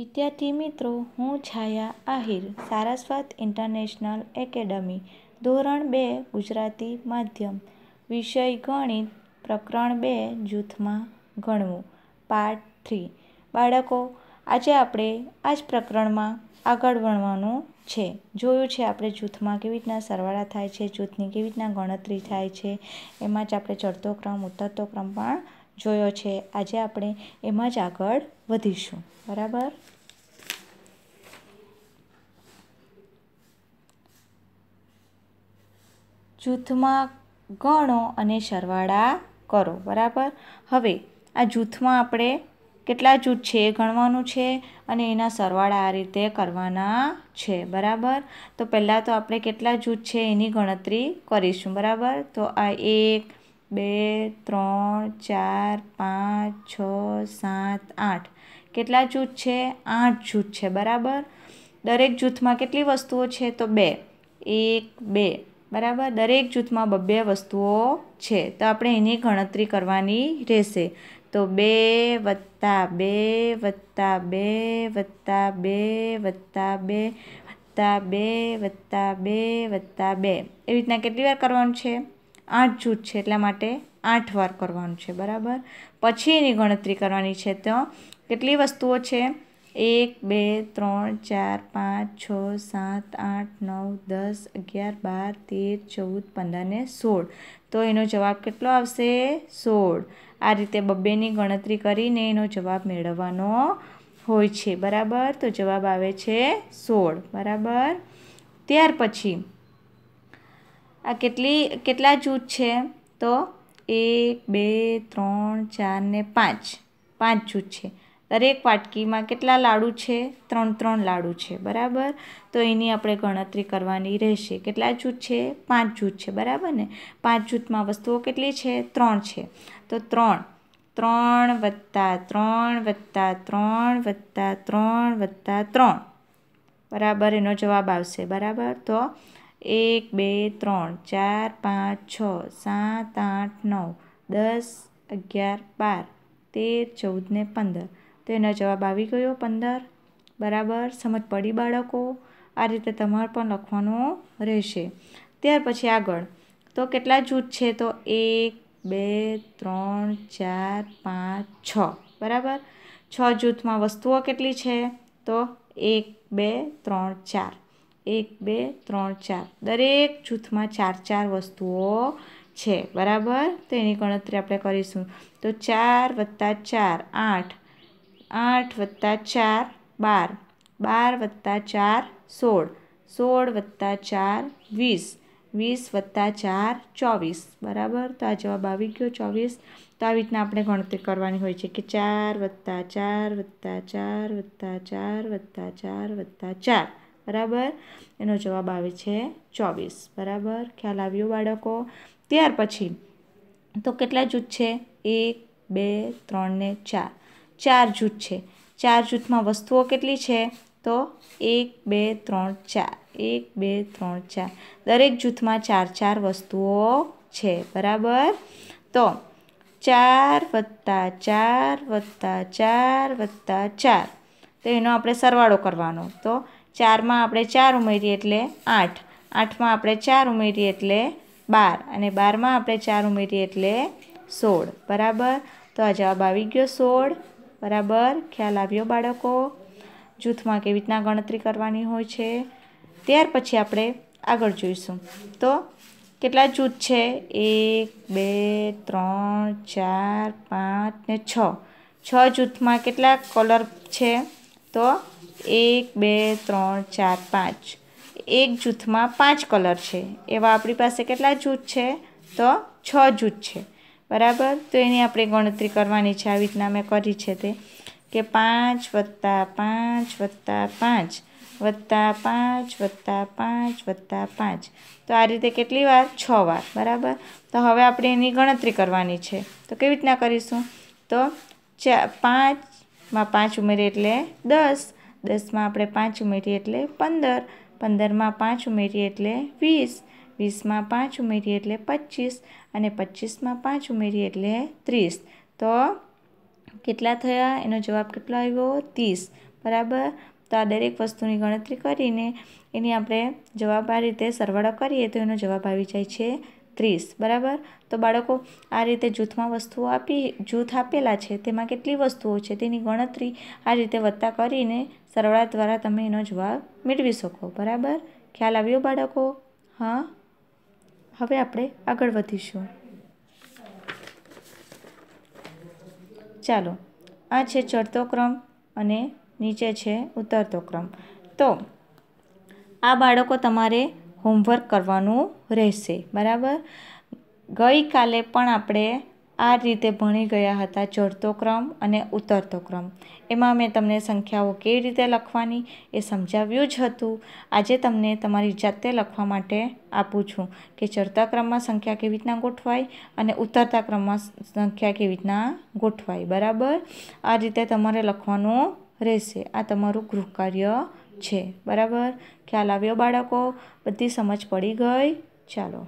વિદ્યાર્થી મિત્રો હું છાયા આહિર સારસ્વત ઇન્ટરનેશનલ એકેડમી ધોરણ બે ગુજરાતી માધ્યમ વિષય ગણિત પ્રકરણ બે જૂથમાં ગણવું પાર્ટ થ્રી બાળકો આજે આપણે આ જ પ્રકરણમાં આગળ ભણવાનું છે જોયું છે આપણે જૂથમાં કેવી રીતના સરવાળા થાય છે જૂથની કેવી રીતના ગણતરી થાય છે એમાં જ આપણે ચડતો ક્રમ ઉતરતો ક્રમ પણ જોયો છે આજે આપણે એમાં જ આગળ વધીશું બરાબર જૂથમાં ગણો અને સરવાળા કરો બરાબર હવે આ જૂથમાં આપણે કેટલા જૂથ છે એ ગણવાનું છે અને એના સરવાળા આ રીતે કરવાના છે બરાબર તો પહેલાં તો આપણે કેટલા જૂથ છે એની ગણતરી કરીશું બરાબર તો આ એક બે ત્રણ ચાર પાંચ છ સાત આઠ કેટલા જૂથ છે આઠ જૂથ છે બરાબર દરેક જૂથમાં કેટલી વસ્તુઓ છે તો બે એક બે બરાબર દરેક જૂથમાં બબ્બે વસ્તુઓ છે તો આપણે એની ગણતરી કરવાની રહેશે તો બે વત્તા બે વત્તા બે વત્તા બે વત્તા બે વત્તા બે વત્તા બે વત્તા બે એવી રીતના કેટલી વાર કરવાનું છે આઠ જૂથ છે એટલા માટે આઠ વાર કરવાનું છે બરાબર પછી એની ગણતરી કરવાની છે તો કેટલી વસ્તુઓ છે એક બે ત્રણ ચાર પાંચ છ સાત આઠ નવ દસ અગિયાર બાર તેર ચૌદ પંદર ને સોળ તો એનો જવાબ કેટલો આવશે સોળ આ રીતે બબ્બેની ગણતરી કરીને એનો જવાબ મેળવવાનો હોય છે બરાબર તો જવાબ આવે છે સોળ બરાબર ત્યાર પછી આ કેટલી કેટલા જૂથ છે તો એક બે ત્રણ ચાર ને પાંચ પાંચ જૂથ છે દરેક વાટકીમાં કેટલા લાડુ છે ત્રણ ત્રણ લાડુ છે બરાબર તો એની આપણે ગણતરી કરવાની રહેશે કેટલા જૂથ છે પાંચ જૂથ છે બરાબર ને પાંચ જૂથમાં વસ્તુઓ કેટલી છે ત્રણ છે તો ત્રણ ત્રણ વત્તા ત્રણ વત્તા ત્રણ વત્તા ત્રણ વત્તા ત્રણ બરાબર એનો જવાબ આવશે બરાબર તો એક બે ત્રણ ચાર પાંચ છ સાત આઠ નવ દસ અગિયાર બાર તેર ચૌદ ને પંદર તો એનો જવાબ આવી ગયો પંદર બરાબર સમજ પડી બાળકો આ રીતે તમારે પણ લખવાનું રહેશે ત્યાર પછી આગળ તો કેટલા જૂથ છે તો એક બે ત્રણ ચાર પાંચ છ બરાબર છ જૂથમાં વસ્તુઓ કેટલી છે તો એક બે ત્રણ ચાર એક બે ત્રણ ચાર દરેક જૂથમાં ચાર ચાર વસ્તુઓ છે બરાબર તો એની ગણતરી આપણે કરીશું તો ચાર વત્તા ચાર આઠ આઠ વત્તા ચાર બાર બાર વત્તા ચાર સોળ સોળ વત્તા ચાર વીસ વીસ વત્તા ચાર ચોવીસ બરાબર તો આ જવાબ આવી ગયો ચોવીસ તો આવી રીતના આપણે ગણતરી કરવાની હોય છે કે ચાર વત્તા ચાર વત્તા ચાર વત્તા ચાર વત્તા ચાર વત્તા ચાર બરાબર એનો જવાબ આવે છે ચોવીસ બરાબર ખ્યાલ આવ્યો બાળકો ત્યાર પછી તો કેટલા જૂથ છે એક બે ત્રણ ને ચાર ચાર જૂથ છે ચાર જૂથમાં વસ્તુઓ કેટલી છે તો એક બે ત્રણ ચાર એક બે ત્રણ ચાર દરેક જૂથમાં ચાર ચાર વસ્તુઓ છે બરાબર તો ચાર વત્તા ચાર વત્તા ચાર વત્તા ચાર તો એનો આપણે સરવાળો કરવાનો તો ચારમાં આપણે ચાર ઉમેરીએ એટલે આઠ આઠમાં આપણે ચાર ઉમેરીએ એટલે બાર અને બારમાં આપણે ચાર ઉમેરીએ એટલે સોળ બરાબર તો આ જવાબ આવી ગયો સોળ બરાબર ખ્યાલ આવ્યો બાળકો જૂથમાં કેવી રીતના ગણતરી કરવાની હોય છે ત્યાર પછી આપણે આગળ જોઈશું તો કેટલા જૂથ છે એક બે ત્રણ ચાર પાંચ ને છ છ જૂથમાં કેટલા કલર છે તો એક બે ત્રણ ચાર પાંચ એક જૂથમાં પાંચ કલર છે એવા આપણી પાસે કેટલા જૂથ છે તો છ જૂથ છે બરાબર તો એની આપણે ગણતરી કરવાની છે આવી રીતના મેં કરી છે તે કે પાંચ વત્તા પાંચ વત્તા પાંચ વત્તા પાંચ વત્તા પાંચ વત્તા પાંચ તો આ રીતે કેટલી વાર છ વાર બરાબર તો હવે આપણે એની ગણતરી કરવાની છે તો કેવી રીતના કરીશું તો ચા પાંચ માં પાંચ ઉમેરીએ એટલે દસ દસમાં આપણે પાંચ ઉમેરીએ એટલે પંદર પંદરમાં પાંચ ઉમેરીએ એટલે વીસ વીસમાં પાંચ ઉમેરીએ એટલે પચીસ અને પચીસમાં પાંચ ઉમેરીએ એટલે ત્રીસ તો કેટલા થયા એનો જવાબ કેટલો આવ્યો ત્રીસ બરાબર તો આ દરેક વસ્તુની ગણતરી કરીને એની આપણે જવાબ આ રીતે સરવાળો કરીએ તો એનો જવાબ આવી જાય છે ત્રીસ બરાબર તો બાળકો આ રીતે જૂથમાં વસ્તુઓ આપી જૂથ આપેલા છે તેમાં કેટલી વસ્તુઓ છે તેની ગણતરી આ રીતે વત્તા કરીને સરવાળા દ્વારા તમે એનો જવાબ મેળવી શકો બરાબર ખ્યાલ આવ્યો બાળકો હા હવે આપણે આગળ વધીશું ચાલો આ છે ચડતો ક્રમ અને નીચે છે ઉતરતો ક્રમ તો આ બાળકો તમારે હોમવર્ક કરવાનું રહેશે બરાબર ગઈકાલે પણ આપણે આ રીતે ભણી ગયા હતા ચડતો ક્રમ અને ઉતરતો ક્રમ એમાં મેં તમને સંખ્યાઓ કેવી રીતે લખવાની એ સમજાવ્યું જ હતું આજે તમને તમારી જાતે લખવા માટે આપું છું કે ચડતા ક્રમમાં સંખ્યા કેવી રીતના ગોઠવાય અને ઉતરતા ક્રમમાં સંખ્યા કેવી રીતના ગોઠવાય બરાબર આ રીતે તમારે લખવાનું રહેશે આ તમારું ગૃહ કાર્ય છે બરાબર ખ્યાલ આવ્યો બાળકો બધી સમજ પડી ગઈ ચાલો